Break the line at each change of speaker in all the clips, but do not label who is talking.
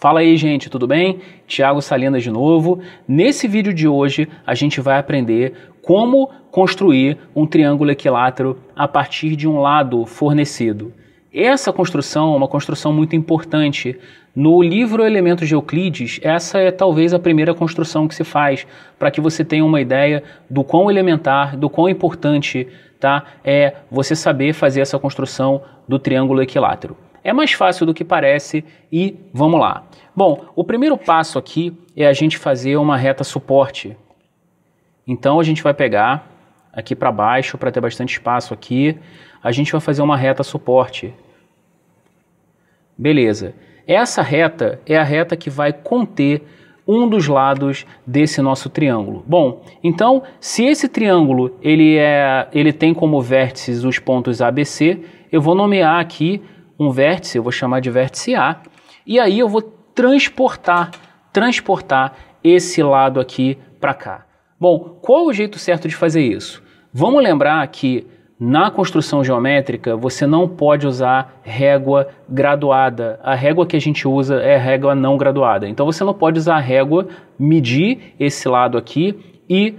Fala aí, gente, tudo bem? Tiago Salinas de novo. Nesse vídeo de hoje, a gente vai aprender como construir um triângulo equilátero a partir de um lado fornecido. Essa construção é uma construção muito importante. No livro Elementos de Euclides, essa é talvez a primeira construção que se faz para que você tenha uma ideia do quão elementar, do quão importante tá, é você saber fazer essa construção do triângulo equilátero. É mais fácil do que parece e vamos lá. Bom, o primeiro passo aqui é a gente fazer uma reta suporte. Então a gente vai pegar aqui para baixo para ter bastante espaço aqui. A gente vai fazer uma reta suporte. Beleza. Essa reta é a reta que vai conter um dos lados desse nosso triângulo. Bom, então, se esse triângulo ele, é, ele tem como vértices os pontos ABC, eu vou nomear aqui um vértice, eu vou chamar de vértice A, e aí eu vou transportar, transportar esse lado aqui para cá. Bom, qual o jeito certo de fazer isso? Vamos lembrar que na construção geométrica você não pode usar régua graduada. A régua que a gente usa é régua não graduada. Então você não pode usar a régua, medir esse lado aqui e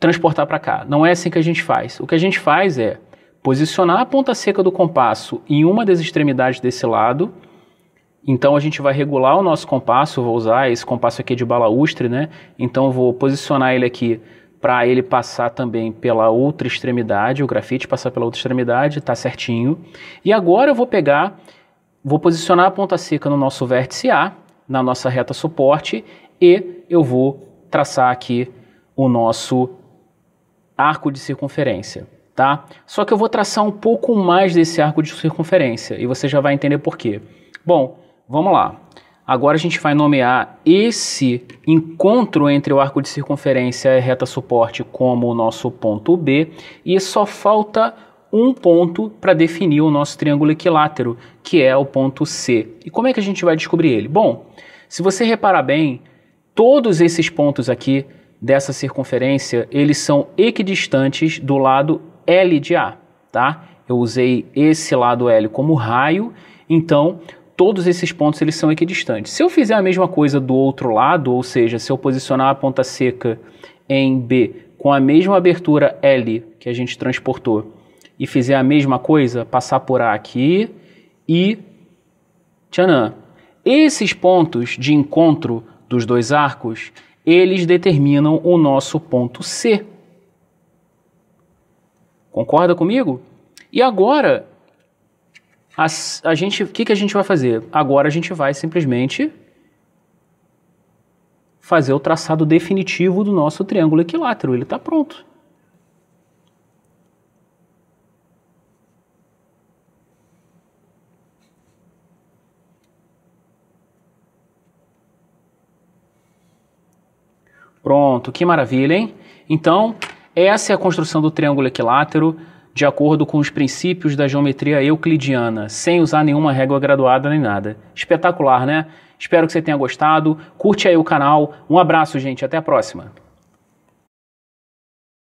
transportar para cá. Não é assim que a gente faz. O que a gente faz é posicionar a ponta seca do compasso em uma das extremidades desse lado. Então a gente vai regular o nosso compasso, vou usar esse compasso aqui de balaustre, né? Então vou posicionar ele aqui para ele passar também pela outra extremidade, o grafite passar pela outra extremidade, tá certinho. E agora eu vou pegar, vou posicionar a ponta seca no nosso vértice A, na nossa reta suporte, e eu vou traçar aqui o nosso arco de circunferência tá? Só que eu vou traçar um pouco mais desse arco de circunferência e você já vai entender por quê. Bom, vamos lá. Agora a gente vai nomear esse encontro entre o arco de circunferência e reta suporte como o nosso ponto B e só falta um ponto para definir o nosso triângulo equilátero, que é o ponto C. E como é que a gente vai descobrir ele? Bom, se você reparar bem, todos esses pontos aqui dessa circunferência, eles são equidistantes do lado L de A, tá? Eu usei esse lado L como raio, então todos esses pontos eles são equidistantes. Se eu fizer a mesma coisa do outro lado, ou seja, se eu posicionar a ponta seca em B com a mesma abertura L que a gente transportou e fizer a mesma coisa, passar por A aqui e tchanã. Esses pontos de encontro dos dois arcos, eles determinam o nosso ponto C. Concorda comigo? E agora, a, a gente, o que, que a gente vai fazer? Agora a gente vai simplesmente fazer o traçado definitivo do nosso triângulo equilátero. Ele está pronto. Pronto, que maravilha, hein? Então, essa é a construção do triângulo equilátero de acordo com os princípios da geometria euclidiana, sem usar nenhuma régua graduada nem nada. Espetacular, né? Espero que você tenha gostado. Curte aí o canal. Um abraço, gente. Até a próxima.